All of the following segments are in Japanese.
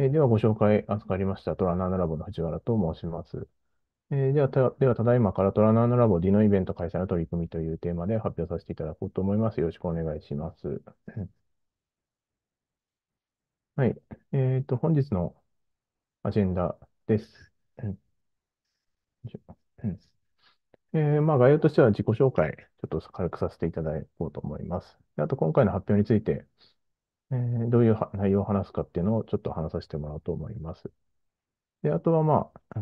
えーでは、ご紹介預かりました。トラナーラボの藤原と申します。えーではた、ではただいまからトラナーラボディのイベント開催の取り組みというテーマで発表させていただこうと思います。よろしくお願いします。はい。えっと、本日のアジェンダです。えーまあ、概要としては自己紹介、ちょっと軽くさせていただこうと思います。であと、今回の発表について、えーどういう内容を話すかっていうのをちょっと話させてもらおうと思います。で、あとはまあ、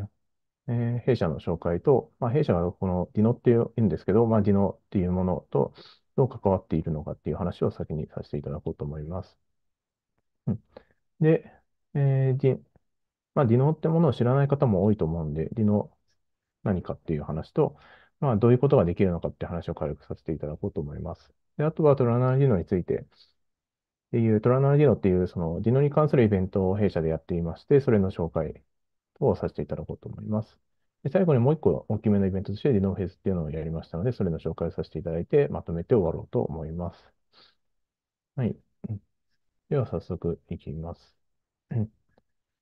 えー弊社の紹介と、まあ、弊社がこのディノっていうんですけど、まあ、d i っていうものとどう関わっているのかっていう話を先にさせていただこうと思います。うんで、えー、d まあ、d i ってものを知らない方も多いと思うんで、ディノ何かっていう話と、まあ、どういうことができるのかって話を軽くさせていただこうと思います。で、あとはトラナリノについて、っていう、トラノルディノっていう、その、ディノに関するイベントを弊社でやっていまして、それの紹介をさせていただこうと思います。で最後にもう一個大きめのイベントとして、ディノフェスっていうのをやりましたので、それの紹介をさせていただいて、まとめて終わろうと思います。はい。では、早速いきます。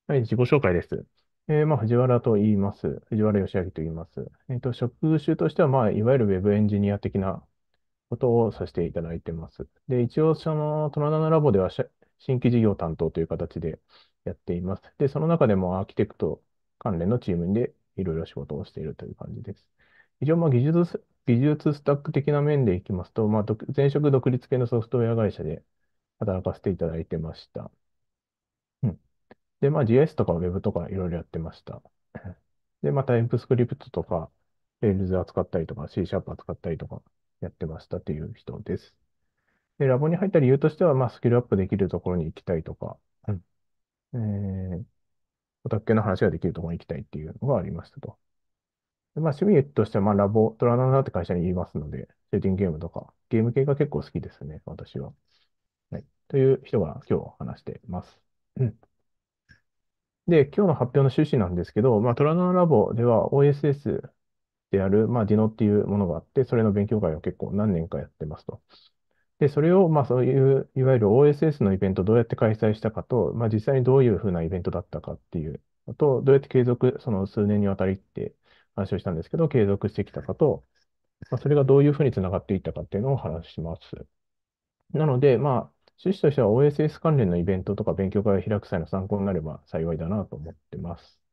はい、自己紹介です。えー、まあ、藤原と言います。藤原義明と言います。えっ、ー、と、職種としては、まあ、いわゆる Web エンジニア的なことをさせていただいてます。で、一応、その、トナダのラボでは新規事業担当という形でやっています。で、その中でもアーキテクト関連のチームでいろいろ仕事をしているという感じです。一応、まあ、技術、技術スタック的な面でいきますと、まあ、前職独立系のソフトウェア会社で働かせていただいてました。うん。で、まあ、GS とか Web とかいろいろやってました。で、まあ、タイプスクリプトとか、r ール l s 扱ったりとか、C シャープ扱ったりとか、やってましたという人です。で、ラボに入った理由としては、まあ、スキルアップできるところに行きたいとか、うん、えー、オ系の話ができるところに行きたいっていうのがありましたと。でまあ、趣味としては、まあ、ラボ、トラナナって会社に言いますので、シューティングゲームとか、ゲーム系が結構好きですね、私は。はい。という人が今日話してます。うん。で、今日の発表の趣旨なんですけど、まあ、トラナナラボでは OSS、である、まあ、ディノっていうものがあって、それの勉強会を結構何年かやってますと。で、それを、まあ、そういう、いわゆる OSS のイベントをどうやって開催したかと、まあ、実際にどういうふうなイベントだったかっていうあと、どうやって継続、その数年にわたりって話をしたんですけど、継続してきたかと、まあ、それがどういうふうにつながっていったかっていうのを話します。なので、まあ、趣旨としては OSS 関連のイベントとか勉強会を開く際の参考になれば幸いだなと思ってます。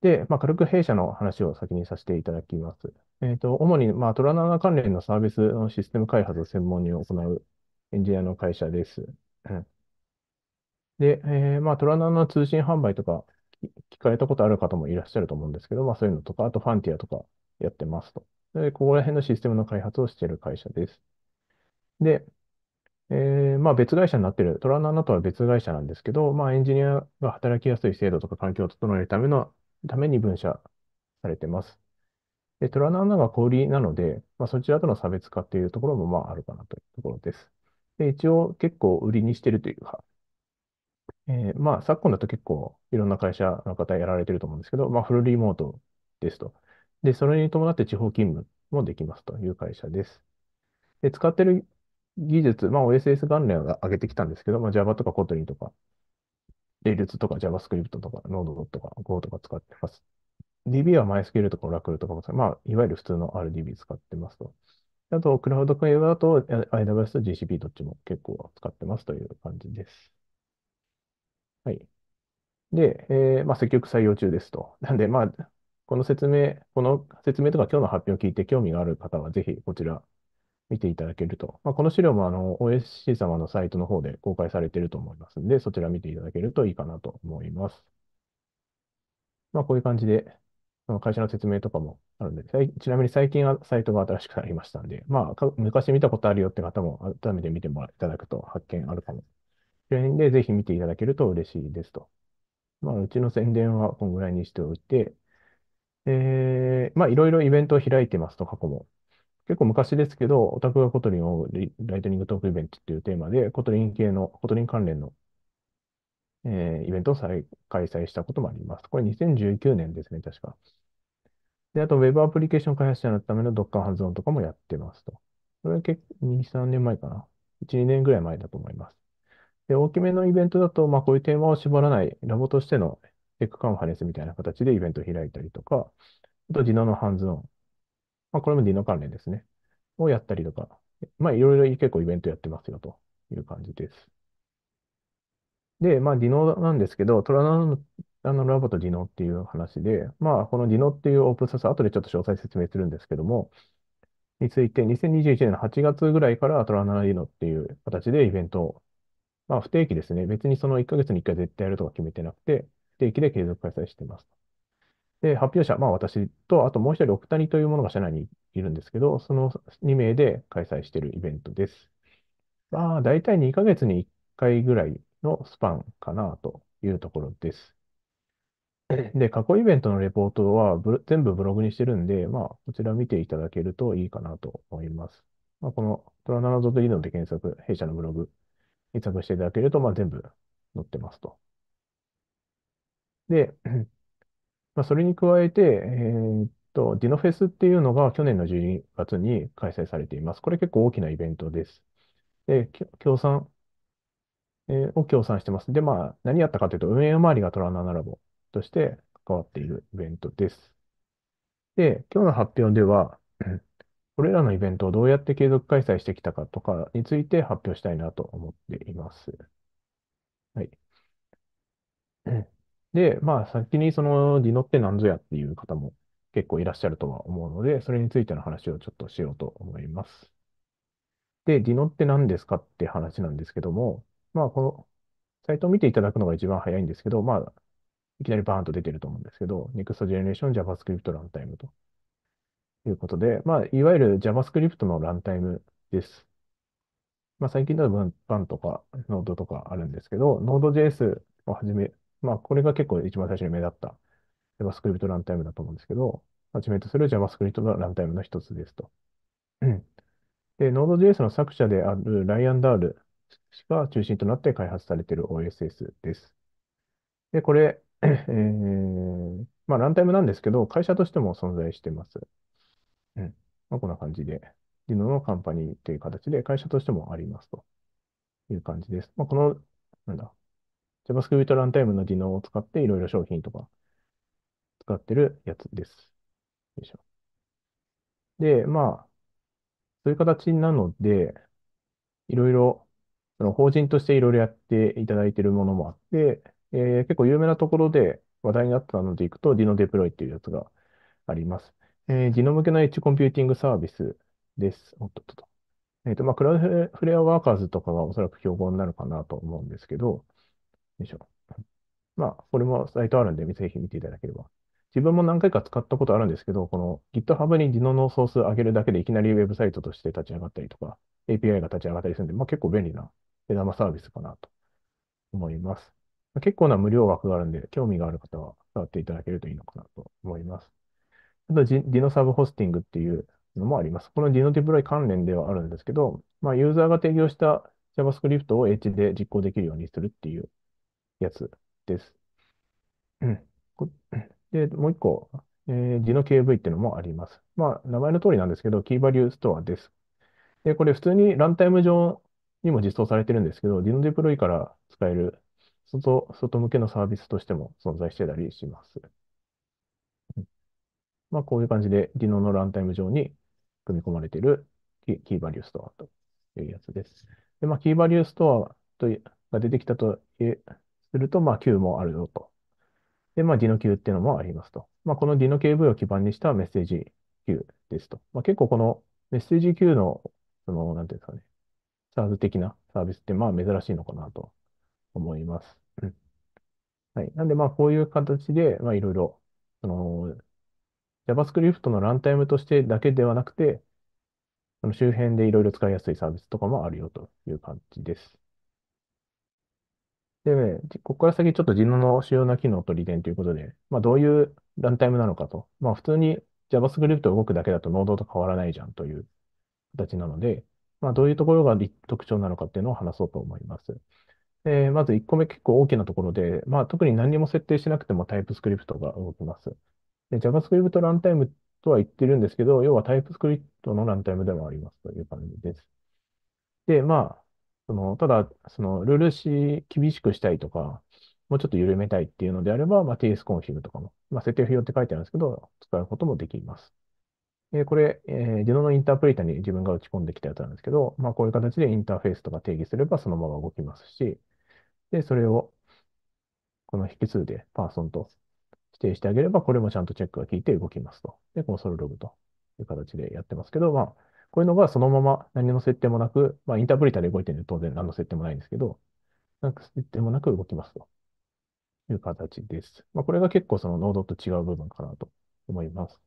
で、まあ、軽く弊社の話を先にさせていただきます。えっと、主に、まあ、トラ7関連のサービスのシステム開発を専門に行うエンジニアの会社です。で、えー、まあ、トラ7の通信販売とか聞かれたことある方もいらっしゃると思うんですけど、まあ、そういうのとか、あとファンティアとかやってますと。で、ここら辺のシステムの開発をしている会社です。で、えー、まあ別会社になってる、トラナナとは別会社なんですけど、まあエンジニアが働きやすい制度とか環境を整えるためのために分社されてます。で、虎の穴が小売りなので、まあ、そちらとの差別化っていうところもまああるかなというところです。で、一応結構売りにしてるというか、えー、まあ昨今だと結構いろんな会社の方やられてると思うんですけど、まあフルリモートですと。で、それに伴って地方勤務もできますという会社です。で、使ってる技術、まあ OSS 関連を上げてきたんですけど、まあ、Java とか Kotlin とか、Rails とか JavaScript とか Node とか Go とか使ってます。DB は MySQL とか Oracle とかも、まあ、いわゆる普通の RDB 使ってますと。あと、クラウド系だと AWS と GCP どっちも結構使ってますという感じです。はい。で、えー、まあ、積極採用中ですと。なんで、まあ、この説明、この説明とか今日の発表を聞いて興味がある方は、ぜひこちら見ていただけると、まあ、この資料もあの OSC 様のサイトの方で公開されていると思いますので、そちら見ていただけるといいかなと思います。まあ、こういう感じで、会社の説明とかもあるんで、ちなみに最近はサイトが新しくなりましたんで、まあ、昔見たことあるよって方も改めて見てもらいただくと発見あるかも。しれで、ぜひ見ていただけると嬉しいですと。まあ、うちの宣伝はこのぐらいにしておいて、えー、まあ、いろいろイベントを開いてますと、過去も。結構昔ですけど、オタクがコトリンをリライトニングトークイベントっていうテーマで、コトリン系の、コトリン関連の、えーイベントを再開催したこともあります。これ2019年ですね、確か。で、あと Web アプリケーション開発者のための Docker オンとかもやってますと。これは結構2、3年前かな。1、2年ぐらい前だと思います。で、大きめのイベントだと、まあこういうテーマを絞らないラボとしてのエックカンファレンスみたいな形でイベントを開いたりとか、あとジノのハンズオン。まあ、これもディノ関連ですね。をやったりとか、まあ、いろいろ結構イベントやってますよという感じです。で、まあ、ディノなんですけど、トラナあのラボとディノっていう話で、まあ、このディノっていうオープンソース、後でちょっと詳細説明するんですけども、について、2021年の8月ぐらいからトラナディノっていう形でイベントを、まあ、不定期ですね。別にその1ヶ月に1回絶対やるとか決めてなくて、不定期で継続開催してます。で、発表者、まあ私と、あともう一人、奥谷というものが社内にいるんですけど、その2名で開催しているイベントです。まあ、大体2ヶ月に1回ぐらいのスパンかなというところです。で、過去イベントのレポートは全部ブログにしてるんで、まあ、こちら見ていただけるといいかなと思います。まあ、このトラナナドというので検索、弊社のブログ、検索していただけると、まあ、全部載ってますと。で、まあ、それに加えて、えーっと、ディノフェスっていうのが去年の12月に開催されています。これ結構大きなイベントです。で、協賛、えーを協賛してます。で、まあ、何やったかというと、運営周りがトラナナラボとして関わっているイベントです。で、今日の発表では、これらのイベントをどうやって継続開催してきたかとかについて発表したいなと思っています。はい。で、まあ、先にそのディノって何ぞやっていう方も結構いらっしゃるとは思うので、それについての話をちょっとしようと思います。で、ディノって何ですかって話なんですけども、まあ、このサイトを見ていただくのが一番早いんですけど、まあ、いきなりバーンと出てると思うんですけど、Next Generation JavaScript Runtime ということで、まあ、いわゆる JavaScript のランタイムです。まあ、最近のと b u とかノードとかあるんですけど、Node.js をはじめ、まあ、これが結構一番最初に目立った JavaScript ランタイムだと思うんですけど、はじめとする JavaScript のランタイムの一つですと。で、Node.js の作者であるライアン・ダールが中心となって開発されている OSS です。で、これ、えー、まあ、ランタイムなんですけど、会社としても存在してます。うん。まあ、こんな感じで、リノのカンパニーという形で会社としてもありますという感じです。まあ、この、なんだ、JavaScript ランタイムの技能を使っていろいろ商品とか使ってるやつです。よいしょ。で、まあ、そういう形なので、いろいろ、その法人としていろいろやっていただいているものもあって、えー、結構有名なところで話題になったのでいくと、ディノデプロイっていうやつがあります。えー、ディノ向けのエッジコンピューティングサービスです。おっとっとっと。えっ、ー、と、まあ、クラウドフレアワーカーズとかがおそらく標語になるかなと思うんですけど、でしょ。まあ、これもサイトあるんで、ぜひ見ていただければ。自分も何回か使ったことあるんですけど、この GitHub に自動のソース上げるだけでいきなりウェブサイトとして立ち上がったりとか、API が立ち上がったりするんで、まあ、結構便利な目玉サービスかなと思います。結構な無料枠があるんで、興味がある方は触っていただけるといいのかなと思います。あと、ディノサブホスティングっていうのもあります。このディノデプロイ関連ではあるんですけど、まあ、ユーザーが提供した JavaScript を H で実行できるようにするっていうやつです。うんで、もう一個、えー、ィノ KV っていうのもあります。まあ、名前の通りなんですけど、キーバリューストアです。で、これ普通にランタイム上にも実装されてるんですけど、ィノデプロイから使える外、外向けのサービスとしても存在してたりします。うん、まあ、こういう感じで、Dino のランタイム上に組み込まれているキキーバリューストアというやつです。で、まあ、キーバリューストアとが出てきたとえ、すると、まあ、Q もあるよと。で、まあ、ディノ Q っていうのもありますと。まあ、このディノ KV を基盤にしたメッセージ Q ですと。まあ、結構このメッセージ Q の、その、なんていうんですかね、サーズ的なサービスって、まあ、珍しいのかなと思います。うん、はい。なんで、まあ、こういう形で、まあ、いろいろ、その、JavaScript のランタイムとしてだけではなくて、その周辺でいろいろ使いやすいサービスとかもあるよという感じです。で、ここから先ちょっと j i の主要な機能と利点ということで、まあ、どういうランタイムなのかと。まあ、普通に JavaScript 動くだけだとノードと変わらないじゃんという形なので、まあ、どういうところが特徴なのかっていうのを話そうと思います。えー、まず1個目結構大きなところで、まあ、特に何も設定しなくても TypeScript が動きます。で、JavaScript ランタイムとは言ってるんですけど、要は TypeScript のランタイムでもありますという感じです。で、まあ、その、ただ、その、ルールし、厳しくしたいとか、もうちょっと緩めたいっていうのであれば、まあ、TS コンフィグとかも、まあ、設定不要って書いてあるんですけど、使うこともできます。で、これ、えー、自動のインタープリータに自分が打ち込んできたやつなんですけど、まあ、こういう形でインターフェースとか定義すればそのまま動きますし、で、それを、この引数でパーソンと指定してあげれば、これもちゃんとチェックが効いて動きますと。で、このソルログという形でやってますけど、まあ、こういうのがそのまま何の設定もなく、まあ、インタープリタで動いてるんで当然何の設定もないんですけど、なんか設定もなく動きますという形です。まあ、これが結構そのノードと違う部分かなと思います。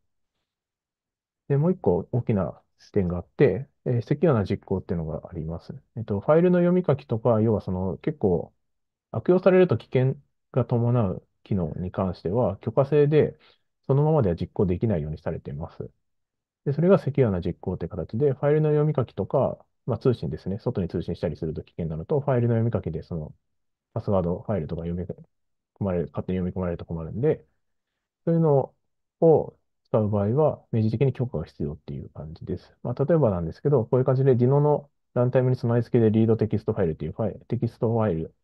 で、もう一個大きな視点があって、えー、セキュアな実行っていうのがあります。えっと、ファイルの読み書きとか、要はその結構悪用されると危険が伴う機能に関しては、許可制でそのままでは実行できないようにされています。で、それがセキュアな実行って形で、ファイルの読み書きとか、まあ、通信ですね、外に通信したりすると危険なのと、ファイルの読み書きで、その、パスワードファイルとか読み込まれる、勝手に読み込まれると困るんで、そういうのを使う場合は、明示的に許可が必要っていう感じです。まあ、例えばなんですけど、こういう感じで Dino のランタイムに備え付けでリードテキストファイルっていうファイル、テキストファイル、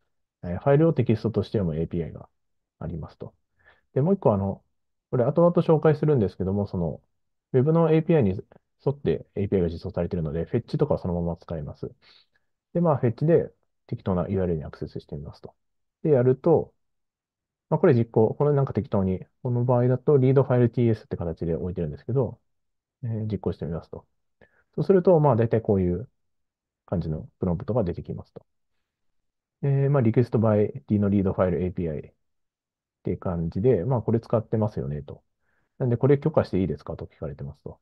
えー、ファイルをテキストとして読む API がありますと。で、もう一個あの、これ後々紹介するんですけども、その、Web の API に沿って API が実装されているので、Fetch とかはそのまま使います。で、まあ、Fetch で適当な URL にアクセスしてみますと。で、やると、まあ、これ実行。これなんか適当に。この場合だと、リードファイル TS って形で置いてるんですけど、えー、実行してみますと。そうすると、まあ、大体こういう感じのプロンプトが出てきますと。えー、まあ、リクエストイデ D のリードファイル API っていう感じで、まあ、これ使ってますよねと。なんで、これ許可していいですかと聞かれてますと。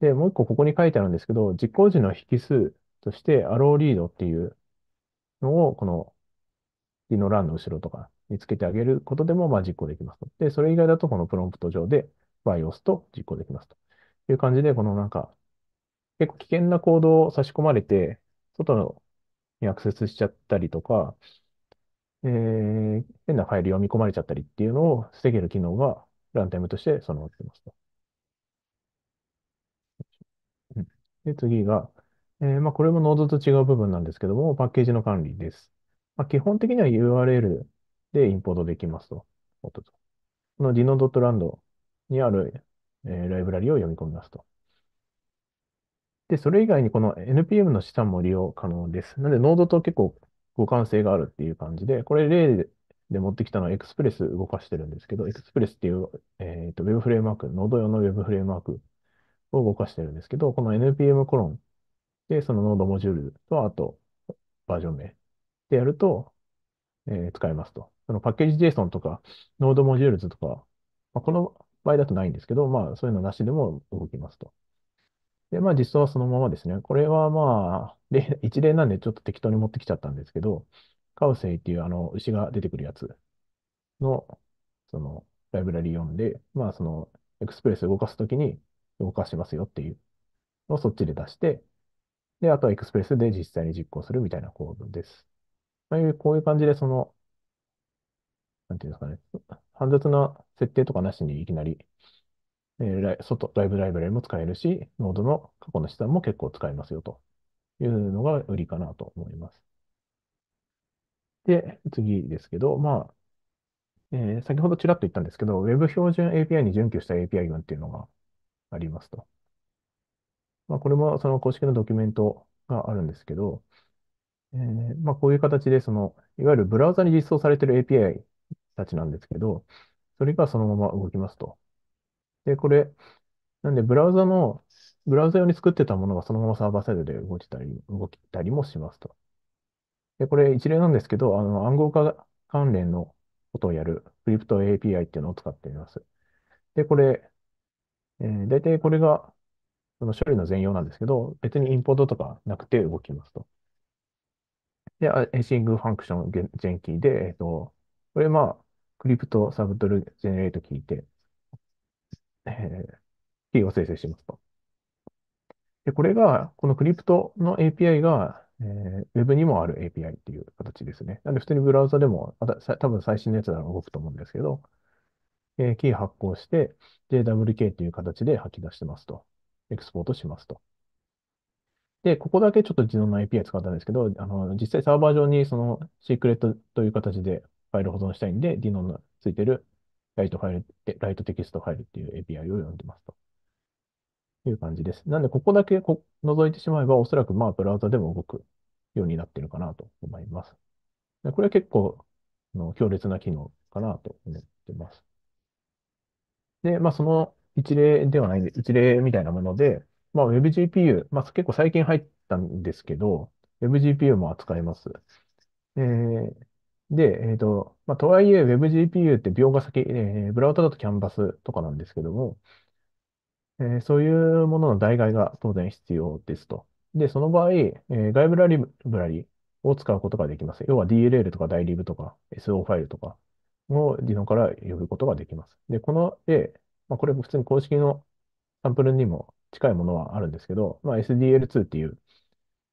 で、もう一個ここに書いてあるんですけど、実行時の引数として、アローリードっていうのを、この、リの欄の後ろとかにつけてあげることでも、まあ実行できますと。で、それ以外だと、このプロンプト上で、バイを押すと実行できますという感じで、このなんか、結構危険な行動を差し込まれて、外のにアクセスしちゃったりとか、えー、変なファイル読み込まれちゃったりっていうのを防げる機能がランタイムとして備わってますと。で、次が、えー、まあ、これもノードと違う部分なんですけども、パッケージの管理です。まあ、基本的には URL でインポートできますと。この dino.land にある、えー、ライブラリを読み込みますと。で、それ以外にこの NPM の資産も利用可能です。なので、ノードと結構互換性があるっていう感じで、これ例で持ってきたのはエクスプレス動かしてるんですけど、エクスプレスっていう、えーと、ウェブフレームワーク、ノード用のウェブフレームワークを動かしてるんですけど、この NPM コロンで、そのノードモジュールと、あとバージョン名でやると、えー、使えますと。そのパッケージ JSON とか、ノードモジュールズとか、まあ、この場合だとないんですけど、まあそういうのなしでも動きますと。で、まあ実装はそのままですね。これはまあ、一例なんでちょっと適当に持ってきちゃったんですけど、カウセイっていうあの牛が出てくるやつの、その、ライブラリ読んで、まあ、その、エクスプレス動かすときに動かしますよっていうのをそっちで出して、で、あとはエクスプレスで実際に実行するみたいなコードです。まあ、こういう感じで、その、なんていうんですかね、煩雑な設定とかなしにいきなり、えー、ライ外、ライブライブラリも使えるし、ノードの過去の資産も結構使えますよというのが売りかなと思います。で、次ですけど、まあ、えー先ほどちらっと言ったんですけど、Web 標準 API に準拠した API 群っていうのがありますと。まあ、これもその公式のドキュメントがあるんですけど、えーまあ、こういう形で、その、いわゆるブラウザに実装されている API たちなんですけど、それがそのまま動きますと。で、これ、なんで、ブラウザの、ブラウザ用に作ってたものがそのままサーバーサイドで動いたり、動いたりもしますと。で、これ一例なんですけど、あの暗号化関連のことをやる Crypto API っていうのを使っています。で、これ、えー、大体これがその処理の全容なんですけど、別にインポートとかなくて動きますと。で、エシングファンクション、ジェンキーで、えっと、これまあ、クリプトサブトルジェネレート聞いて、えー、キーを生成しますと。で、これが、このクリプトの API がえェ Web にもある API っていう形ですね。なんで普通にブラウザでも、た多分最新のやつなら動くと思うんですけど、えー、キー発行して JWK っていう形で吐き出してますと。エクスポートしますと。で、ここだけちょっと自動の API 使ったんですけど、あの、実際サーバー上にそのシークレットという形でファイル保存したいんで、ディノンのついてるライトファイル、ライトテキストファイルっていう API を読んでますと。いう感じです。なんで、ここだけこ覗いてしまえば、おそらくまあ、ブラウザでも動くようになってるかなと思います。でこれは結構あの強烈な機能かなと思ってます。で、まあ、その一例ではないんで、一例みたいなもので、まあ、WebGPU、まあ、結構最近入ったんですけど、WebGPU も扱います。えー、で、えっと、まあ、とはいえ WebGPU って描画先、えー、ブラウザだとキャンバスとかなんですけども、えーそういうものの代替が当然必要ですと。で、その場合、えー外部ラリブラリを使うことができます。要は DLL とか DLib とか SO ファイルとかを Dino から呼ぶことができます。で、この A、まあ、これ普通に公式のサンプルにも近いものはあるんですけど、まあ、SDL2 っていう、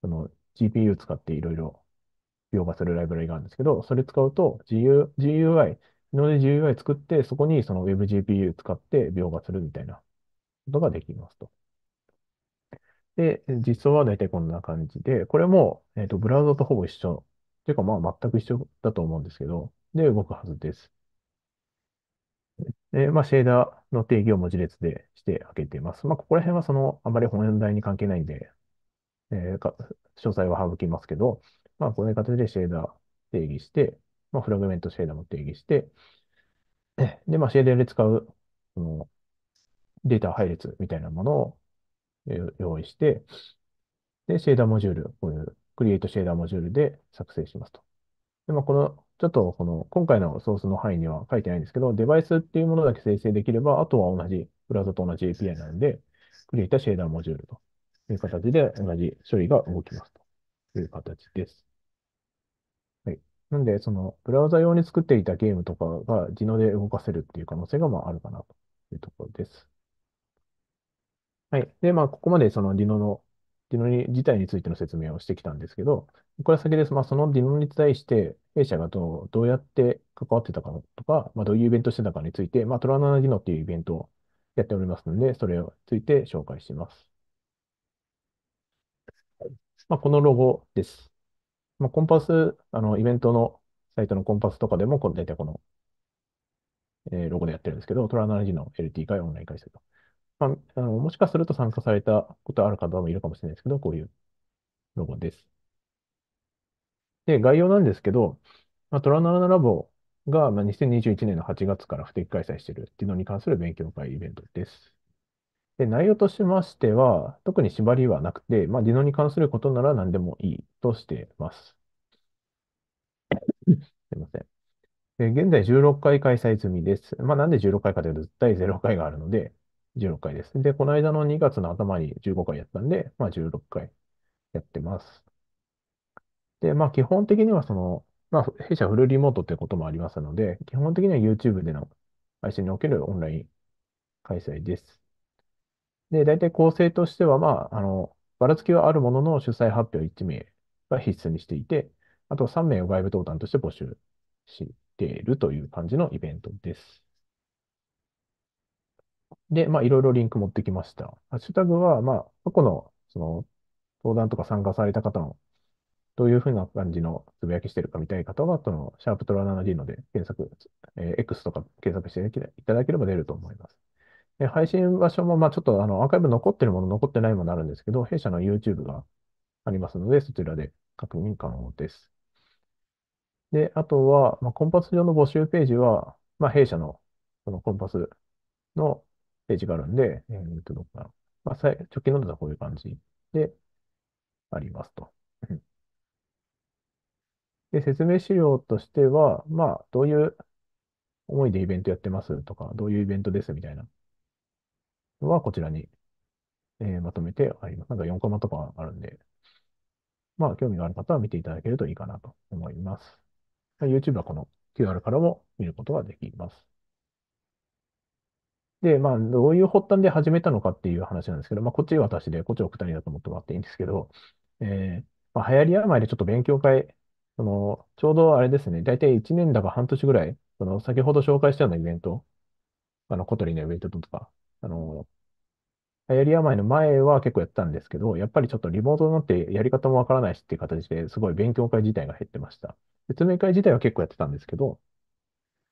その GPU 使っていろいろ描画するライブラリがあるんですけど、それ使うと GU GUI、自動で GUI 作って、そこにその WebGPU 使って描画するみたいなことができますと。で、実装は大体こんな感じで、これも、えっと、ブラウザとほぼ一緒。ていうか、まあ、全く一緒だと思うんですけど、で、動くはずです。で、まあ、シェーダーの定義を文字列でして開けています。まあ、ここら辺はその、あまり本題に関係ないんで、えー、か詳細は省きますけど、まあ、こういう形でシェーダー定義して、まあ、フラグメントシェーダーも定義して、で、まあ、シェーダーで使う、その、データ配列みたいなものを用意して、で、シェーダーモジュール、こういうクリエイトシェーダーモジュールで作成しますと。で、まあ、この、ちょっとこの、今回のソースの範囲には書いてないんですけど、デバイスっていうものだけ生成できれば、あとは同じ、ブラウザと同じ API なんで、クリエイターシェーダーモジュールという形で同じ処理が動きますという形です。はい。なんで、その、ブラウザ用に作っていたゲームとかが自動で動かせるっていう可能性が、まあ、あるかなというところです。はい。で、まあ、ここまでそのディノの、ディノに自体についての説明をしてきたんですけど、これは先です。まあ、そのディノに対して、弊社がどう、どうやって関わってたかとか、まあ、どういうイベントしてたかについて、まあ、トラナナ DINO っていうイベントをやっておりますので、それについて紹介します。まあ、このロゴです。まあ、コンパス、あの、イベントのサイトのコンパスとかでも、この大体この、えーロゴでやってるんですけど、トラナナ DINO LT 会オンライン開催と。まあ、あの、もしかすると参加されたことある方もいるかもしれないですけど、こういうロゴです。で、概要なんですけど、まあ、トラナナラボが、まあ、2021年の8月から不定期開催しているっていうのに関する勉強会イベントです。で、内容としましては、特に縛りはなくて、まあ、ディノに関することなら何でもいいとしてます。すいません。現在16回開催済みです。まあ、なんで16回かというと、絶対0回があるので、16回です。で、この間の2月の頭に15回やったんで、まあ16回やってます。で、まあ基本的にはその、まあ弊社フルリモートってこともありますので、基本的には YouTube での配信におけるオンライン開催です。で、大体構成としては、まあ、あの、ばらつきはあるものの主催発表1名が必須にしていて、あと3名を外部登壇として募集しているという感じのイベントです。で、まあ、いろいろリンク持ってきました。ハッシュタグは、まあ、過去の、その、登壇とか参加された方の、どういうふうな感じのつぶやきしてるか見たい方は、その、シャープトラ 7D ので検索、えー、X とか検索していただければ出ると思います。で配信場所も、まあ、ちょっと、あの、アーカイブ残ってるもの、残ってないものあるんですけど、弊社の YouTube がありますので、そちらで確認可能です。で、あとは、まあ、コンパス上の募集ページは、まあ、弊社の、そのコンパスのページがあるんで、えー、っと、どっかまあ、直近のだはこういう感じでありますと。で、説明資料としては、まあ、どういう思いでイベントやってますとか、どういうイベントですみたいなのは、こちらに、えー、まとめてあります。なんか4コマとかあるんで、まあ、興味がある方は見ていただけるといいかなと思います。YouTube はこの QR からも見ることができます。で、まあ、どういう発端で始めたのかっていう話なんですけど、まあ、こっち私で、こっちお二人だと思ってもらっていいんですけど、えー、まあ、流行り病でちょっと勉強会、その、ちょうどあれですね、大体1年だか半年ぐらい、その、先ほど紹介したようなイベント、あの、小鳥のイベントとか、あの、流行り病の前は結構やったんですけど、やっぱりちょっとリモートになってやり方もわからないしっていう形ですごい勉強会自体が減ってました。説明会自体は結構やってたんですけど、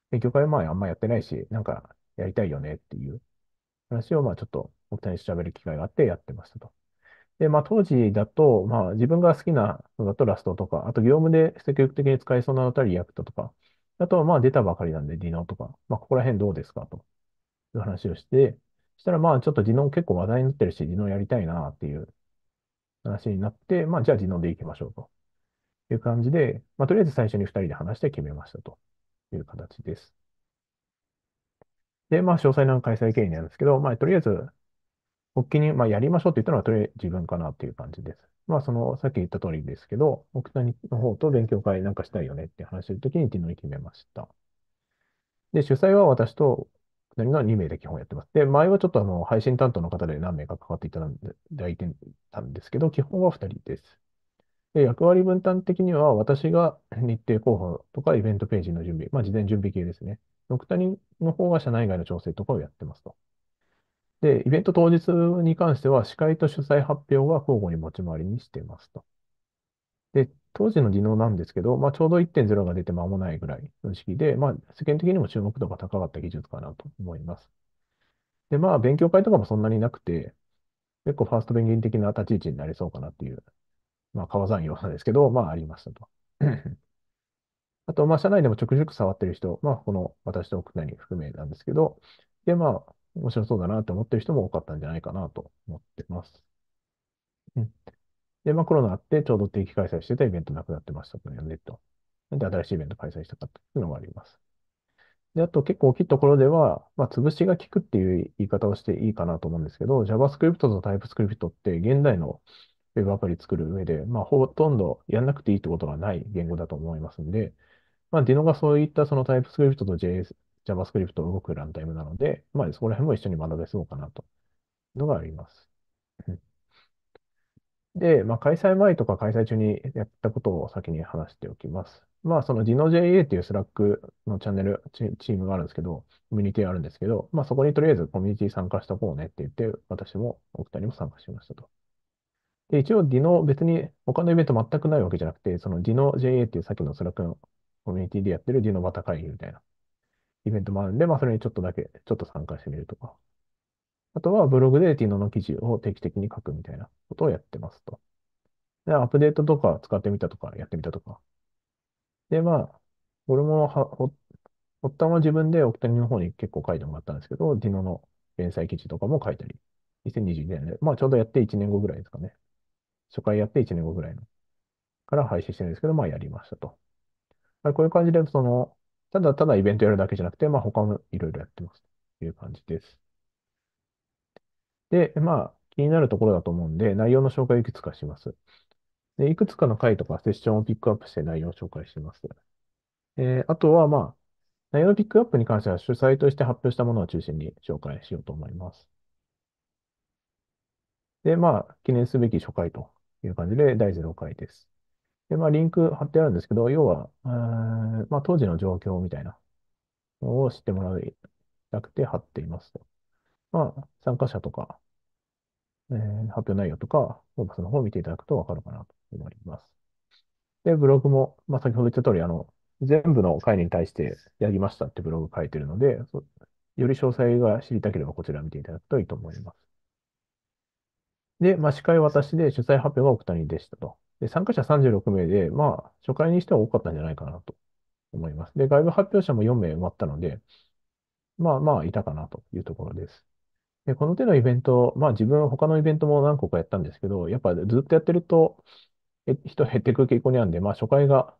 勉強会前あんまやってないし、なんかやりたいよねっていう話を、まあちょっとお二人にべる機会があってやってましたと。で、まあ当時だと、まあ自分が好きなのだとラストとか、あと業務で積極的に使えそうなのたとリアクトとか、あとはまあ出たばかりなんでディノとか、まあここら辺どうですかという話をして、したらまあちょっとディノ結構話題になってるし、ディノやりたいなっていう話になって、まあじゃあディノでいきましょうという感じで、まあとりあえず最初に二人で話して決めましたという形です。で、まあ、詳細な開催経緯なんですけど、まあ、とりあえず、発起人、まあ、やりましょうって言ったのは、とりあえず自分かなっていう感じです。まあ、その、さっき言った通りですけど、奥谷の方と勉強会なんかしたいよねって話するときに、昨日決めました。で、主催は私と奥谷の2名で基本やってます。で、前はちょっとあの、配信担当の方で何名か関わっていただいてたんですけど、基本は2人です。で、役割分担的には、私が日程候補とかイベントページの準備、まあ、事前準備系ですね。ノクタリの方が社内外の調整とかをやってますと。で、イベント当日に関しては、司会と主催発表は交互に持ち回りにしてますと。で、当時の技能なんですけど、まあ、ちょうど1.0が出て間もないぐらいの時期で、まあ、世間的にも注目度が高かった技術かなと思います。で、まあ、勉強会とかもそんなになくて、結構ファーストペンギン的な立ち位置になりそうかなっていう、まあ、川山んなですけど、まあ、ありましたと。あと、まあ、社内でもちょくちょく触ってる人、まあ、この私と奥谷含めなんですけど、で、まあ、面白そうだなと思ってる人も多かったんじゃないかなと思ってます。うん。で、まあ、コロナあって、ちょうど定期開催してたイベントなくなってましたと、ね、と。で、新しいイベント開催したかっていうのもあります。で、あと結構大きいところでは、まあ、潰しが効くっていう言い方をしていいかなと思うんですけど、JavaScript と TypeScript って現代の Web アプリ作る上で、まあ、ほとんどやんなくていいってことがない言語だと思いますんで、まあ、ディノがそういったそのタイプスクリプトと JS、JavaScript を動くランタイムなので、まあ、そこら辺も一緒に学べそうかなというのがあります。で、まあ、開催前とか開催中にやったことを先に話しておきます。まあ、その DinoJA っていうスラックのチャンネル、チームがあるんですけど、コミュニティがあるんですけど、まあ、そこにとりあえずコミュニティ参加しとこうねって言って、私もお二人も参加しましたと。で、一応 Dino、別に他のイベント全くないわけじゃなくて、その DinoJA っていうさっきのスラックのコミュニティでやってるディノバタ会議みたいなイベントもあるんで、まあ、それにちょっとだけ、ちょっと参加してみるとか。あとは、ブログでディノの記事を定期的に書くみたいなことをやってますと。で、アップデートとか使ってみたとか、やってみたとか。で、まあ、俺もは、ほ、発端は自分でお二人の方に結構書いてもらったんですけど、ディノの連載記事とかも書いたり、2022年で、まあちょうどやって1年後ぐらいですかね。初回やって1年後ぐらいの、から配信してるんですけど、まあやりましたと。まあ、こういう感じで、その、ただただイベントやるだけじゃなくて、まあ、他もいろいろやってますという感じです。で、まあ、気になるところだと思うんで、内容の紹介いくつかします。で、いくつかの回とかセッションをピックアップして内容を紹介します。えー、あとは、まあ、内容のピックアップに関しては主催として発表したものを中心に紹介しようと思います。で、まあ、記念すべき初回という感じで、第0回です。で、まあ、リンク貼ってあるんですけど、要は、えーまあ、当時の状況みたいなのを知ってもらいたくて貼っていますまあ、参加者とか、えー、発表内容とか、フォーカスの方を見ていただくとわかるかなと思います。で、ブログも、まあ、先ほど言った通り、あの、全部の会に対してやりましたってブログ書いてるので、より詳細が知りたければこちら見ていただくといいと思います。で、まあ、司会は私で主催発表が奥谷でしたと。で、参加者36名で、まあ、初回にしては多かったんじゃないかなと思います。で、外部発表者も4名埋まったので、まあまあ、いたかなというところです。で、この手のイベント、まあ自分他のイベントも何個かやったんですけど、やっぱずっとやってると、え人減ってく傾向にあるんで、まあ初回が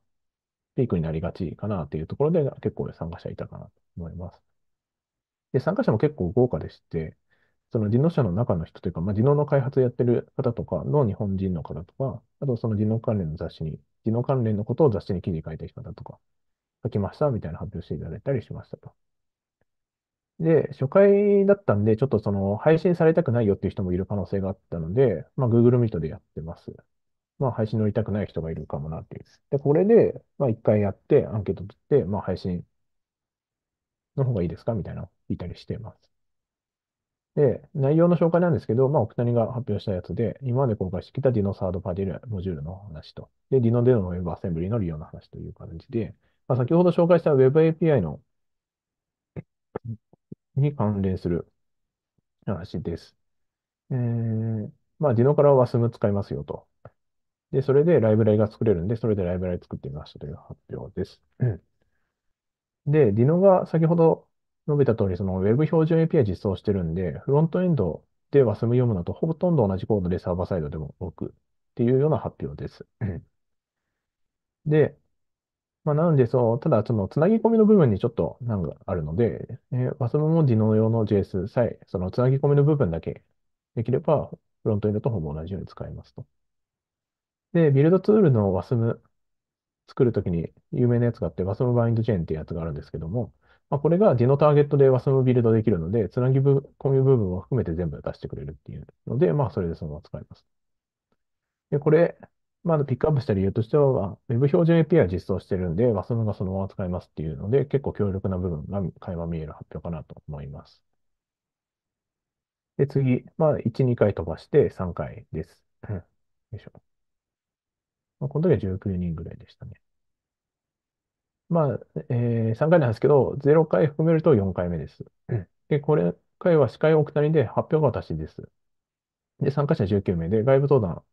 ピークになりがちかなというところで結構参加者いたかなと思います。で、参加者も結構豪華でして、その d i 者社の中の人というか、まあ、d i の開発やってる方とかの日本人の方とか、あとその d i 関連の雑誌に、d i 関連のことを雑誌に記事書いてる方とか、書きましたみたいな発表していただいたりしましたと。で、初回だったんで、ちょっとその配信されたくないよっていう人もいる可能性があったので、まあ、Google Meet でやってます。まあ、配信乗りたくない人がいるかもなっていう。で、これで、まあ、一回やって、アンケート取って、まあ、配信の方がいいですかみたいなのを聞いたりしてます。で、内容の紹介なんですけど、まあ、奥谷が発表したやつで、今まで公開してきた Dino サードパディモジュールの話と、で、Dino での Web アセンブリの利用の話という感じで、まあ、先ほど紹介した Web API のに関連する話です。えー、まあ、Dino から WASM 使いますよと。で、それでライブラリが作れるんで、それでライブラリ作ってみましたという発表です。で、Dino が先ほど述べた通り、その Web 標準 API 実装してるんで、フロントエンドでは s む m 読むのとほとんど同じコードでサーバーサイドでも動くっていうような発表です。で、まあ、なので、そう、ただ、その、つなぎ込みの部分にちょっと難があるので、えー、WASM も Dino 用の JS さえ、その、つなぎ込みの部分だけできれば、フロントエンドとほぼ同じように使えますと。で、ビルドツールの WASM 作るときに有名なやつがあって、WASM バインドチェーンっていうやつがあるんですけども、まあ、これがディノターゲットで WASM ビルドできるので、つなぎぶ込み部分を含めて全部出してくれるっていうので、まあ、それでそのまま使います。で、これ、まあ、ピックアップした理由としては、Web 標準 API を実装してるんで、WASM がそのまま使えますっていうので、結構強力な部分が垣間見える発表かなと思います。で、次、まあ、1、2回飛ばして3回です。よいしょ。まあ、この時は19人ぐらいでしたね。まあ、えー、3回なんですけど、0回含めると4回目です。で、これ回は司会お二人で発表が私です。で、参加者19名で、外部登壇、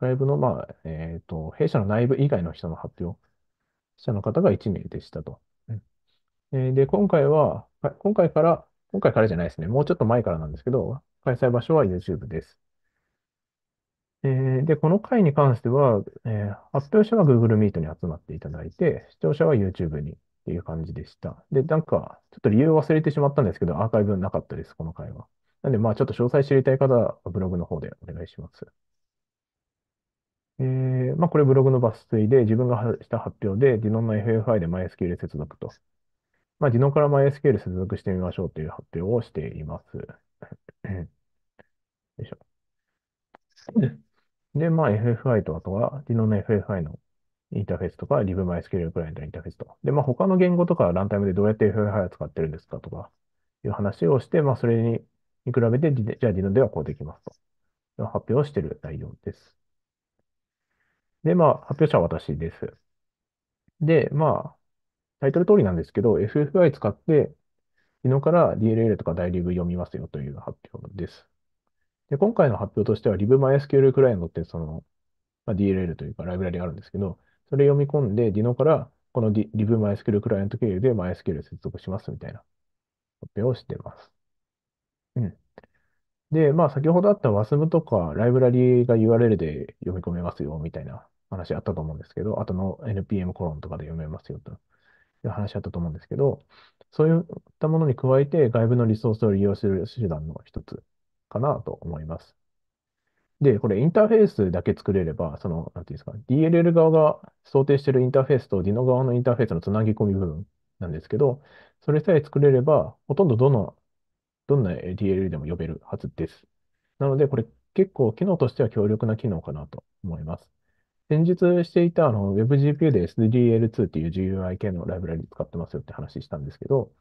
外部の、まあ、えっと、弊社の内部以外の人の発表者の方が1名でしたと。えーで、今回は、今回から、今回からじゃないですね。もうちょっと前からなんですけど、開催場所は YouTube です。えで、この回に関しては、えー発表者は Google Meet に集まっていただいて、視聴者は YouTube にっていう感じでした。で、なんか、ちょっと理由を忘れてしまったんですけど、アーカイブなかったです、この回は。なんで、まあ、ちょっと詳細知りたい方はブログの方でお願いします。えーまあ、これブログの抜粋で、自分がした発表で、ディノンの FFI で MySQL 接続と。まあ、ディノンから MySQL 接続してみましょうという発表をしています。よいしょ。で、まあ FFI とあとは、既存の FFI のインターフェースとか、LibMySQL クライアントのインターフェースと。で、まあ他の言語とかランタイムでどうやって FFI を使ってるんですかとかいう話をして、まあそれに比べて、じゃあ Dino ではこうできますと。発表している内容です。で、まあ発表者は私です。で、まあ、タイトル通りなんですけど、FFI 使って、昨日から DLL とか d リーグ読みますよという発表です。で、今回の発表としては LibMySQL クライアントってその、まあ、DLL というかライブラリがあるんですけど、それ読み込んで Dino からこの LibMySQL クライアント経由で MySQL 接続しますみたいな発表をしてます。うん。で、まあ先ほどあった WASM とかライブラリが URL で読み込めますよみたいな話あったと思うんですけど、あとの NPM コロンとかで読めますよという話あったと思うんですけど、そういったものに加えて外部のリソースを利用する手段の一つかなと思います。で、これインターフェースだけ作れれば、その、なんていうんですか、DLL 側が想定しているインターフェースと Dino 側のインターフェースのつなぎ込み部分なんですけど、それさえ作れれば、ほとんどどの、どんな DLL でも呼べるはずです。なので、これ結構機能としては強力な機能かなと思います。先日していたあの WebGPU で SDL2 っていう GUI 系のライブラリ使ってますよって話したんですけど、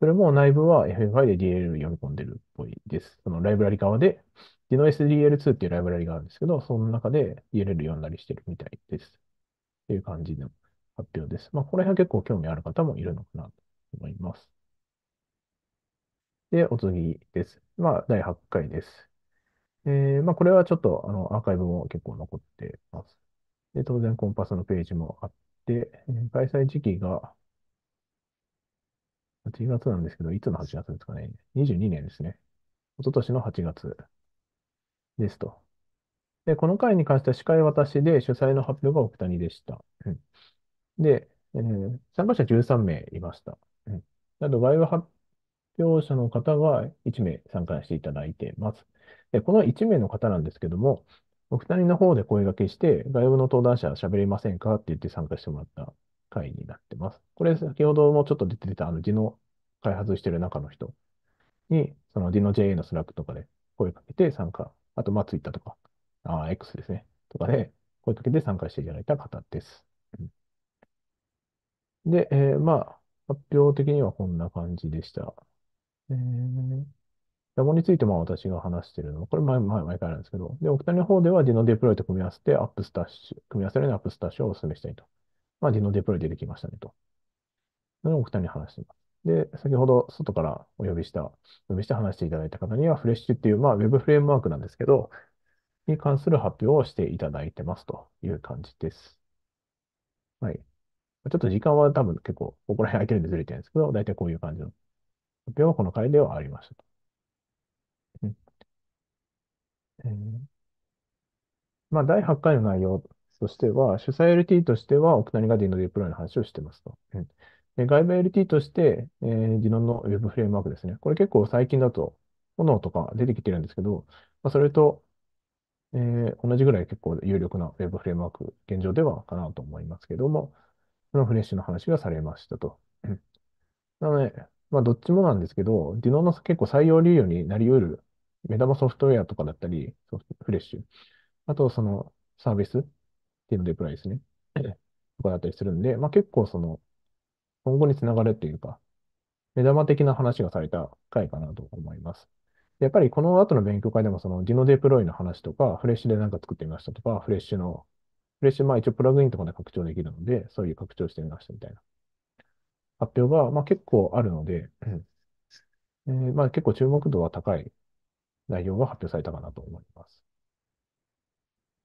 それも内部は FFI で DLL 読み込んでるです。そのライブラリ側で、GNOSDL2 っていうライブラリがあるんですけど、その中で d l l んなりしてるみたいです。っていう感じの発表です。まあ、これ辺は結構興味ある方もいるのかなと思います。で、お次です。まあ、第8回です。えー、まあ、これはちょっと、あの、アーカイブも結構残ってます。で、当然、コンパスのページもあって、開催時期が8月なんですけど、いつの8月ですかね。22年ですね。一昨年の8月ですと。で、この会に関しては司会私で主催の発表が奥谷でした。うん、で、えー、参加者13名いました。うん、など、外部発表者の方は1名参加していただいてます。で、この1名の方なんですけども、奥谷の方で声掛けして、外部の登壇者喋れませんかって言って参加してもらった会になってます。これ、先ほどもちょっと出てた、あの、字の開発してる中の人に、その DinoJA のスラックとかで声かけて参加、あと、まあ、Twitter とか、ああ、X ですね、とかで声かけて参加していただいた方です。で、えー、まあ、発表的にはこんな感じでした。えー、ラボについても私が話しているのは、これ前、前、前からなんですけど、で、お二人の方ではディノデプロイと組み合わせて、アップスタッシュ、組み合わせるようなアップスタッシュをお勧めしたいと。まあ、ディノデプロイ出てきましたねと。のお二人に話してます。で、先ほど外からお呼びした、お呼びして話していただいた方には、フレッシュっていう、まあ、ウェブフレームワークなんですけど、に関する発表をしていただいてますという感じです。はい。ちょっと時間は多分結構、ここら辺空いてるんでずれてるんですけど、だいたいこういう感じの発表はこの回ではありましたと。うんえー、まあ、第8回の内容としては、主催 LT としては、オクタニガディのディプロイの話をしてますと。うんで外部 LT として、えー、x e の Web フレームワークですね。これ結構最近だと、炎とか出てきてるんですけど、まあ、それと、えー、同じぐらい結構有力な Web フレームワーク、現状ではかなと思いますけども、そのフレッシュの話がされましたと。なので、まあ、どっちもなんですけど、ディノの結構採用理由になり得る目玉ソフトウェアとかだったり、フレッシュ。あと、そのサービスっていうのデプライですね。とかだったりするんで、まあ、結構その、今後につながるというか、目玉的な話がされた回かなと思います。やっぱりこの後の勉強会でもそのディノデプロイの話とか、フレッシュで何か作ってみましたとか、フレッシュの、フレッシュまあ一応プラグインとかで拡張できるので、そういう拡張してみましたみたいな発表がまあ結構あるので、えー、まあ結構注目度は高い内容が発表されたかなと思います。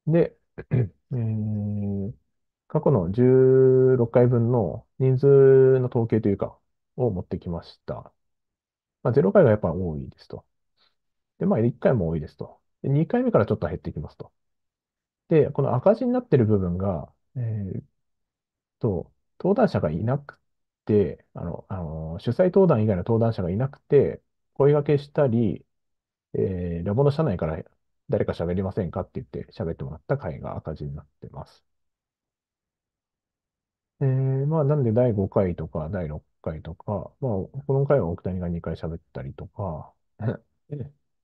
で、えー過去の16回分の人数の統計というか、を持ってきました。まあ、0回がやっぱ多いですと。で、まあ、1回も多いですと。で、2回目からちょっと減ってきますと。で、この赤字になってる部分が、えっと、登壇者がいなくて、あの、あの、主催登壇以外の登壇者がいなくて、声掛けしたり、えー、ラボの社内から誰か喋りませんかって言って喋ってもらった回が赤字になってます。えー、まあ、なんで第5回とか第6回とか、まあ、この回は奥谷が2回喋ったりとか、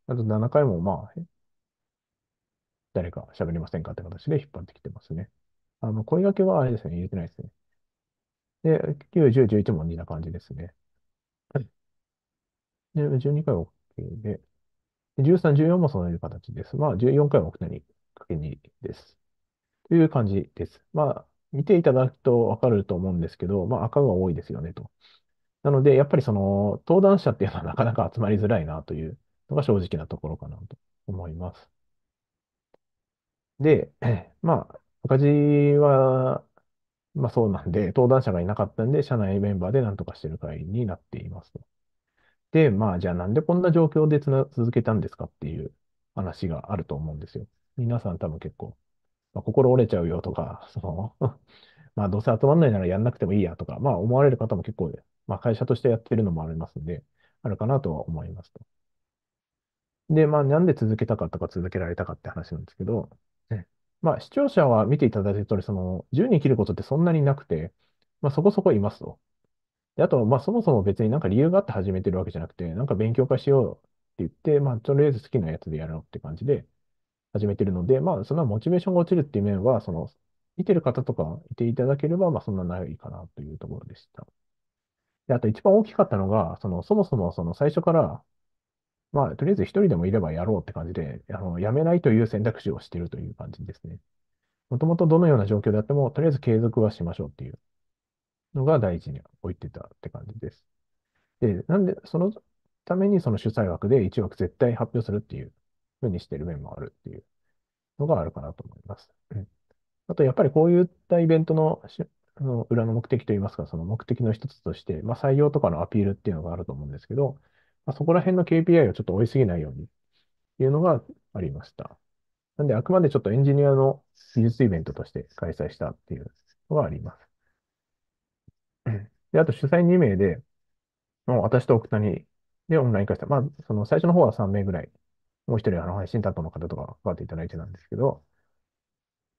あと7回もまあ、誰か喋りませんかって形で引っ張ってきてますね。あの、声掛けはあれですね、入れてないですね。で、9、10、11も似た感じですね。で、12回 OK で、13、14もそういう形です。まあ、14回は奥谷かけにです。という感じです。まあ、見ていただくとわかると思うんですけど、まあ、赤が多いですよねと。なので、やっぱりその、登壇者っていうのは なかなか集まりづらいなというのが正直なところかなと思います。で、まあ、赤字は、まあそうなんで、登壇者がいなかったんで、社内メンバーでなんとかしてる会になっていますと。で、まあ、じゃあなんでこんな状況でつな続けたんですかっていう話があると思うんですよ。皆さん多分結構まあ、心折れちゃうよとか、その まあ、どうせ集まんないならやんなくてもいいやとか、まあ、思われる方も結構、まあ、会社としてやってるのもありますんで、あるかなとは思いますと。で、まあ、なんで続けたかとか続けられたかって話なんですけど、まあ、視聴者は見ていただいた通り、その、10人切ることってそんなになくて、まあ、そこそこいますと。で、あと、まあ、そもそも別になんか理由があって始めてるわけじゃなくて、なんか勉強会しようって言って、まあ、とりあえず好きなやつでやろうって感じで、始めてるので、まあ、そんなモチベーションが落ちるっていう面は、その、見てる方とかいていただければ、まあ、そんなないかなというところでした。で、あと一番大きかったのが、その、そもそも、その、最初から、まあ、とりあえず一人でもいればやろうって感じで、あの、やめないという選択肢をしてるという感じですね。もともとどのような状況であっても、とりあえず継続はしましょうっていうのが第一に置いてたって感じです。で、なんで、そのためにその主催枠で1枠絶対発表するっていうふうにしてる面もあるっていうのがあるかなと思います。うん、あと、やっぱりこういったイベントのの裏の目的といいますか、その目的の一つとして、まあ、採用とかのアピールっていうのがあると思うんですけど、まあ、そこら辺の KPI をちょっと追いすぎないようにっていうのがありました。なんで、あくまでちょっとエンジニアの技術イベントとして開催したっていうのがあります。で、あと主催2名で、もう私と奥谷でオンライン化した。まあ、その最初の方は3名ぐらいもう一人あの配信担当の方とか関わっていただいてたんですけど、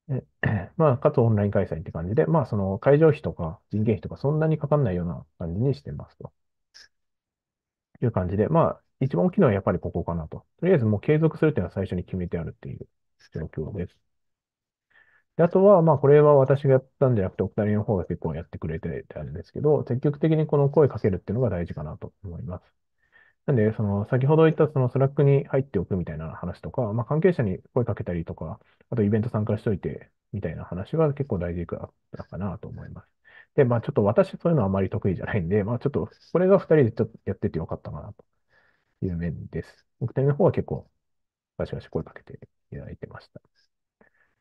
え まあ、かつオンライン開催って感じで、まあ、その会場費とか人件費とかそんなにかかんないような感じにしてますと。いう感じで、まあ、一番大きいのはやっぱりここかなと。とりあえずもう継続するっていうのは最初に決めてあるっていう状況です。であとは、まあ、これは私がやったんじゃなくて、お二人の方が結構やってくれてたんですけど、積極的にこの声かけるっていうのが大事かなと思います。なんで、その、先ほど言ったそのスラックに入っておくみたいな話とか、まあ、関係者に声かけたりとか、あとイベント参加しといてみたいな話は結構大事だったかなと思います。で、まあ、ちょっと私、そういうのはあまり得意じゃないんで、まあ、ちょっと、これが2人でちょっとやっててよかったかなという面です。僕たちの方は結構、バシバシ声かけていただいてました。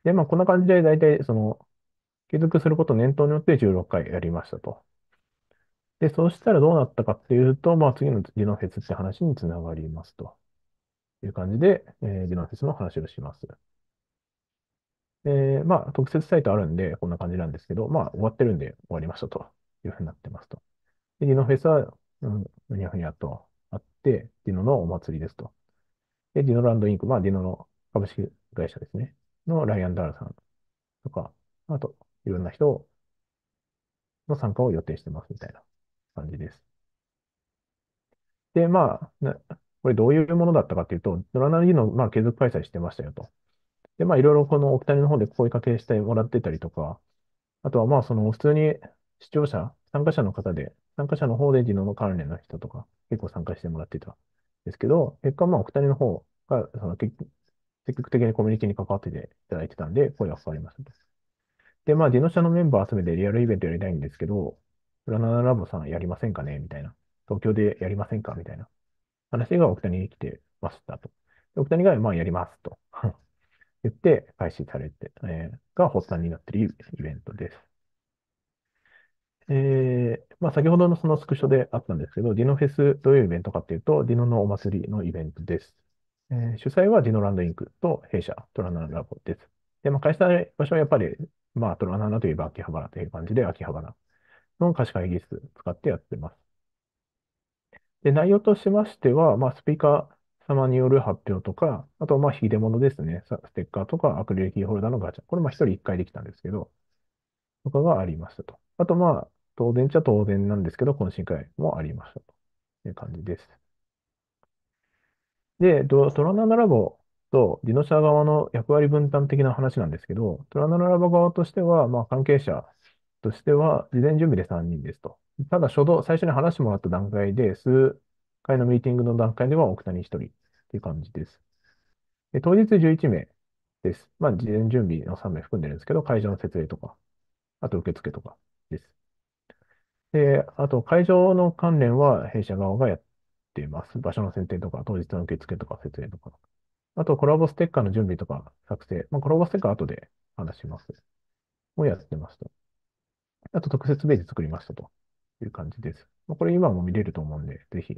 で、まあ、こんな感じで、大体、その、継続すること念頭によって16回やりましたと。で、そうしたらどうなったかっていうと、まあ、次のフェ説って話につながりますという感じで、えー、フェ説の話をします。えー、まあ、特設サイトあるんで、こんな感じなんですけど、まあ、終わってるんで終わりましたというふうになってますと。で、ディノフェスは、うん、ふにゃふにゃとあって、ディノのお祭りですと。で、ディノランドインク、まあ、ディノの株式会社ですね、のライアン・ダールさんとか、あと、いろんな人の参加を予定してますみたいな感じです。で、まあ、これどういうものだったかというと、ドラナリーの、まあ、継続開催してましたよと。で、まあ、いろいろこのお二人の方で声かけしてもらってたりとか、あとはまあ、その、普通に視聴者、参加者の方で、参加者の方で技能の関連の人とか、結構参加してもらってたんですけど、結果まあ、お二人の方が、その、積極的にコミュニティに関わってていただいてたんで、声がかかりましたで、まあ、技能者のメンバー集めてリアルイベントやりたいんですけど、占いラボさんやりませんかねみたいな。東京でやりませんかみたいな話が奥谷に来てましたと。奥谷が、まあ、やりますと 言って開始されて、えー、が発端になっているイベントです。えー、まあ、先ほどのそのスクショであったんですけど、ディノフェスどういうイベントかっていうと、ディノのお祭りのイベントです。えー、主催はディノランドインクと弊社トラナラボです。で、まあ、開催場所はやっぱり、まあ、トラナナといえば秋葉原という感じで、秋葉原の貸し会議室使ってやってます。で、内容としましては、まあ、スピーカー様による発表とか、あと、まあ、引き出物ですね。ステッカーとか、アクリルキーホルダーのガチャ。これ、まあ、一人一回できたんですけど、とかがありましたと。あと、まあ、当然っちゃ当然なんですけど、懇親会もありましたという感じです。で、トラナナラボとデ自動車側の役割分担的な話なんですけど、トラナナラボ側としては、まあ、関係者としては、事前準備で3人ですと。ただ、初動、最初に話してもらった段階で、数回のミーティングの段階では奥谷1人っていう感じです。で、当日11名です。まあ、事前準備の3名含んでるんですけど、会場の設営とか、あと受付とかです。で、あと会場の関連は弊社側がやっています。場所の選定とか、当日の受付とか、設営とか。あと、コラボステッカーの準備とか作成。まあ、コラボステッカー後で話します。をやってますと。あと特設ページ作りましたという感じです。まあ、これ今も見れると思うんで、ぜひ、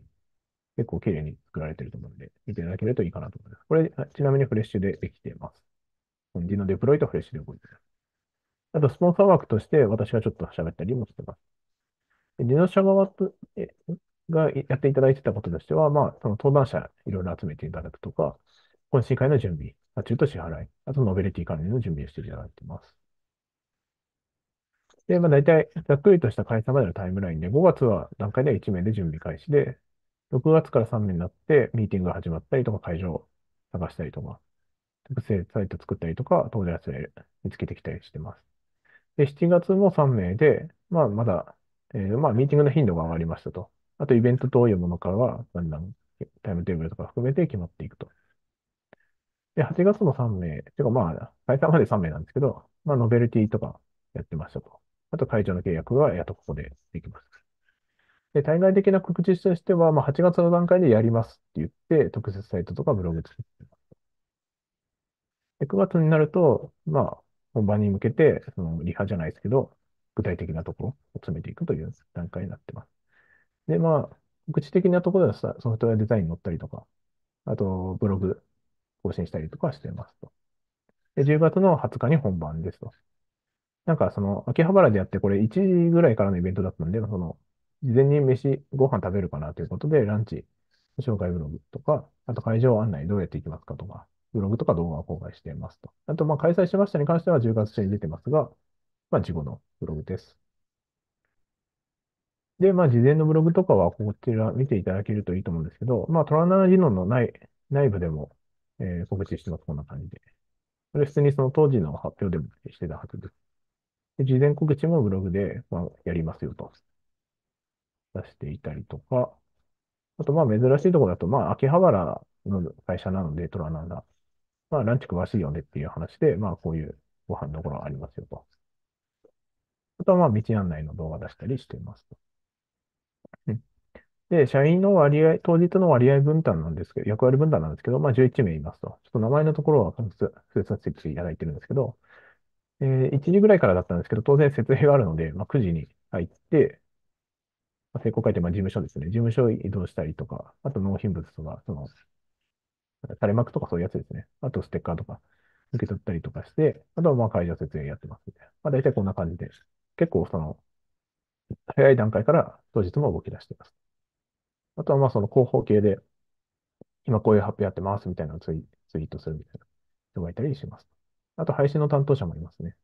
結構綺麗に作られてると思うんで、見ていただけるといいかなと思います。これ、ちなみにフレッシュでできています。本人のデプロイとフレッシュで動いてます。あと、スポンサー枠として私はちょっと喋ったりもしてます。で自動車側とえがやっていただいてたこととしては、まあ、その登壇者いろいろ集めていただくとか、懇親会の準備、中途と支払い、あとノベルティ関連の準備をしていただいています。で、まあ、大体、ざっくりとした会社までのタイムラインで、5月は段階では1名で準備開始で、6月から3名になって、ミーティングが始まったりとか、会場を探したりとか、特製サイト作ったりとか、当時やつ見つけてきたりしてます。で、7月も3名で、まあ、まだ、えー、まあ、ミーティングの頻度が上がりましたと。あと、イベントどういうものかは、だんだんタイムテーブルとか含めて決まっていくと。で、8月も3名、てかまあ、会社まで3名なんですけど、まあ、ノベルティとかやってましたと。あと会場の契約はやっとここでできます。で、対外的な告知としては、まあ、8月の段階でやりますって言って、特設サイトとかブログ作ってます。で、9月になると、まあ、本番に向けて、その、リハじゃないですけど、具体的なところを詰めていくという段階になってます。で、まあ、告知的なところではソフトウェアデザインに載ったりとか、あと、ブログ更新したりとかしてますと。で、10月の20日に本番ですと。なんかその、秋葉原でやって、これ1時ぐらいからのイベントだったんで、その、事前に飯、ご飯食べるかなということで、ランチ紹介ブログとか、あと会場案内どうやっていきますかとか、ブログとか動画を公開していますと。あと、まあ、開催しましたに関しては10月中に出てますが、まあ、事後のブログです。で、まあ、事前のブログとかは、こちら見ていただけるといいと思うんですけど、まあ、トラナナジノンの内内部でも、えー、告知してます。こんな感じで。これ普通にその当時の発表でもしてたはずです。事前告知もブログで、まあ、やりますよと出していたりとか、あと、まあ、珍しいところだと、まあ、秋葉原の会社なので、トラなんだ。まあ、ランチ詳しいよねっていう話で、まあ、こういうご飯ところありますよと。あとは、まあ、道案内の動画出したりしていますと。で、社員の割合、当日の割合分担なんですけど、役割分担なんですけど、まあ11名いますと。ちょっと名前のところは伏せさせていただいてるんですけど、えー、1時ぐらいからだったんですけど、当然設営があるので、まあ、9時に入って、まあ、成功会って、まあ、事務所ですね。事務所移動したりとか、あと納品物とか、その、垂れ幕とかそういうやつですね。あとステッカーとか受け取ったりとかして、あとはまあ会場設営やってますみたいな。まあ、大体こんな感じで、結構その、早い段階から当日も動き出しています。あとはまあその広報系で、今こういう発表やってますみたいなのをツイツイートするみたいな人がいたりします。あと配信の担当者もいますね。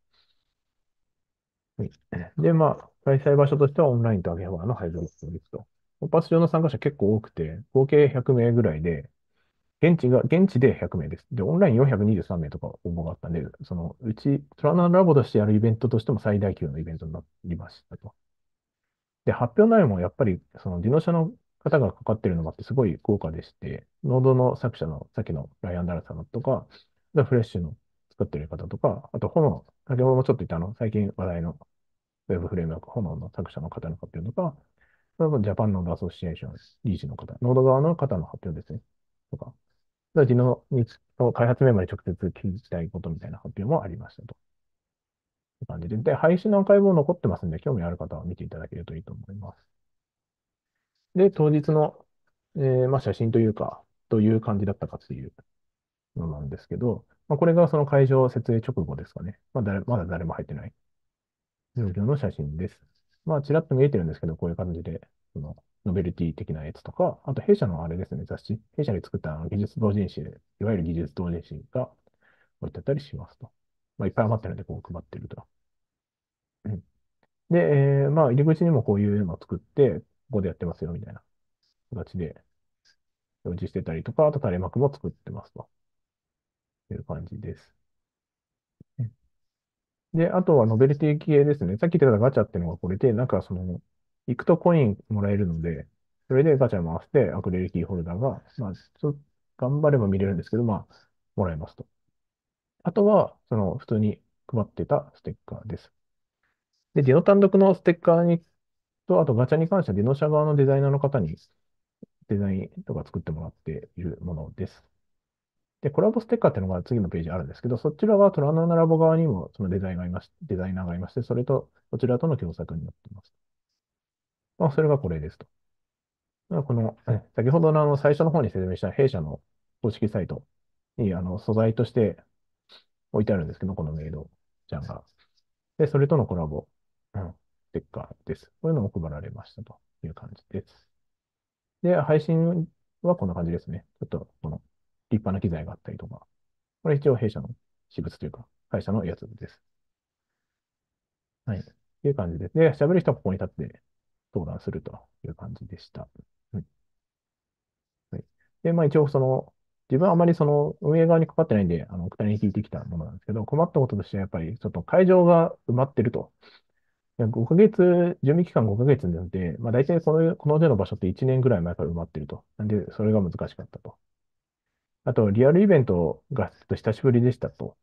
はい。で、まあ、開催場所としてはオンラインとアゲハーの配分ですと。オパス上の参加者結構多くて、合計100名ぐらいで、現地が、現地で100名です。で、オンライン423名とか応募があったんで、そのうち、トラナラボとしてやるイベントとしても最大級のイベントになりましたと。で、発表内容もやっぱり、その、自動車の方がかかってるのがあって、すごい豪華でして、ノードの作者の、さっきのライアン・ダラさんとか、フレッシュの作ってる方とか、あと炎、先ほどもちょっと言ったあの、最近話題のウェブフレームワーク、炎の作者の方の発表とか、それこジャパンノードアソシエーション、ー事の方、ノード側の方の発表ですね。とか、うちの開発メンバーに直接聞きたいことみたいな発表もありましたと。と感じで、で、配信のアーカイブも残ってますんで、興味ある方は見ていただけるといいと思います。で、当日の、えー、まあ、写真というか、どういう感じだったかというのなんですけど、まあ、これがその会場設営直後ですかね。まあ誰、まだ誰も入ってない状況の写真です。まあ、ちらっと見えてるんですけど、こういう感じで、その、ノベルティ的なやつとか、あと弊社のあれですね、雑誌。弊社で作った技術同人誌、いわゆる技術同人誌が置いてあったりしますと。まあ、いっぱい余ってるので、こう配ってると。うん、で、えー、まあ、入り口にもこういうのを作って、ここでやってますよ、みたいな形で表示してたりとか、あと垂れ幕も作ってますと。という感じです。で、あとはノベルティ系ですね。さっき言ってたガチャっていうのがこれで、なんかその、行くとコインもらえるので、それでガチャ回してアクリルキーホルダーが、まあ、ちょっと頑張れば見れるんですけど、まあ、もらえますと。あとは、その、普通に配ってたステッカーです。で、ディノ単独のステッカーに、と、あとガチャに関してはディノ社側のデザイナーの方にデザインとか作ってもらっているものです。で、コラボステッカーっていうのが次のページあるんですけど、そちらはトラノナラボ側にもそのデザインがいましデザイナーがいまして、それと、こちらとの共作になっています。まあ、それがこれですと。この、先ほどのあの最初の方に説明した弊社の公式サイトにあの素材として置いてあるんですけど、このメイドちゃんが。で、それとのコラボ、うん、ステッカーです。こういうのも配られましたという感じです。で、配信はこんな感じですね。ちょっと、この立派な機材があったりとか、これ一応弊社の私物というか、会社のやつです。はい。という感じでで、喋る人はここに立って登壇するという感じでした。うん、はい。で、まあ一応その、自分はあまりその運営側にかかってないんで、あの、お二人に聞いてきたものなんですけど、困ったこととしてはやっぱり、ちょっと会場が埋まってると。5ヶ月、準備期間5ヶ月なので、まあ大体この、この手の場所って1年ぐらい前から埋まってると。なんで、それが難しかったと。あと、リアルイベントがちょっと久しぶりでしたと。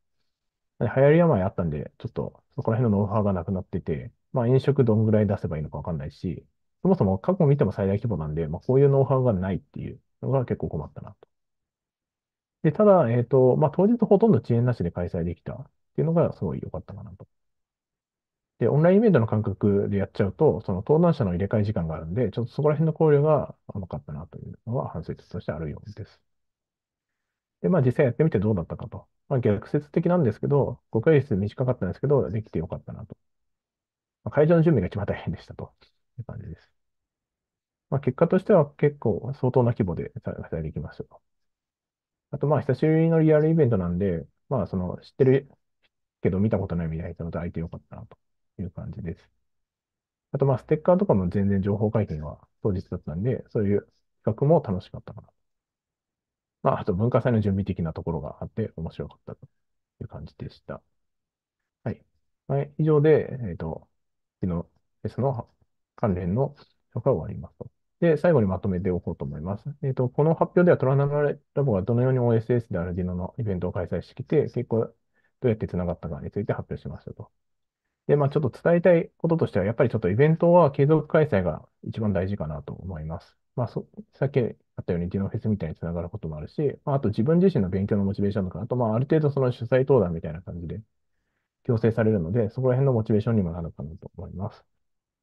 流行り病あったんで、ちょっとそこら辺のノウハウがなくなってて、まあ飲食どんぐらい出せばいいのかわかんないし、そもそも過去見ても最大規模なんで、まあこういうノウハウがないっていうのが結構困ったなと。で、ただ、えっと、まあ当日ほとんど遅延なしで開催できたっていうのがすごい良かったかなと。で、オンラインイベントの感覚でやっちゃうと、その登壇者の入れ替え時間があるんで、ちょっとそこら辺の考慮が甘かったなというのは反省としてあるようです。で、まあ実際やってみてどうだったかと。まあ逆説的なんですけど、5ヶ月短かったんですけど、できてよかったなと。まあ、会場の準備が一番大変でしたという感じです。まあ結果としては結構相当な規模で開催できましたと。あとまあ久しぶりのリアルイベントなんで、まあその知ってるけど見たことないみたいなのと相手よかったなという感じです。あとまあステッカーとかも全然情報解禁は当日だったんで、そういう企画も楽しかったかなとまあ、あと文化祭の準備的なところがあって面白かったという感じでした。はい。はい、以上で、えっ、ー、と、昨日フェスの関連の紹介を終わりますと。で、最後にまとめておこうと思います。えっ、ー、と、この発表ではトラナララボがどのように OSS でアルディノのイベントを開催してきて、結構どうやって繋がったかについて発表しましたと。で、まあちょっと伝えたいこととしては、やっぱりちょっとイベントは継続開催が一番大事かなと思います。まあそ、さっきあったようにディノフェスみたいにつながることもあるし、まあ、あと自分自身の勉強のモチベーションとか、あと、まあ、ある程度その主催登壇みたいな感じで強制されるので、そこら辺のモチベーションにもなるかなと思います。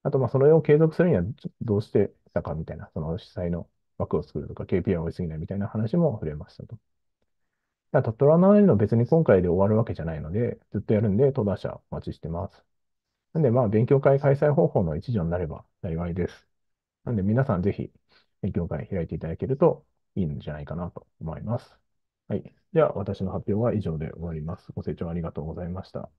あと、まあ、それを継続するにはどうしてたかみたいな、その主催の枠を作るとか、KPI を追いすぎないみたいな話も触れましたと。だトラのの別に今回で終わるわけじゃないので、ずっとやるんで、登壇者お待ちしてます。なんで、まあ、勉強会開催方法の一助になれば幸いです。なんで、皆さんぜひ、業界会開いていただけるといいんじゃないかなと思います。はい。では、私の発表は以上で終わります。ご清聴ありがとうございました。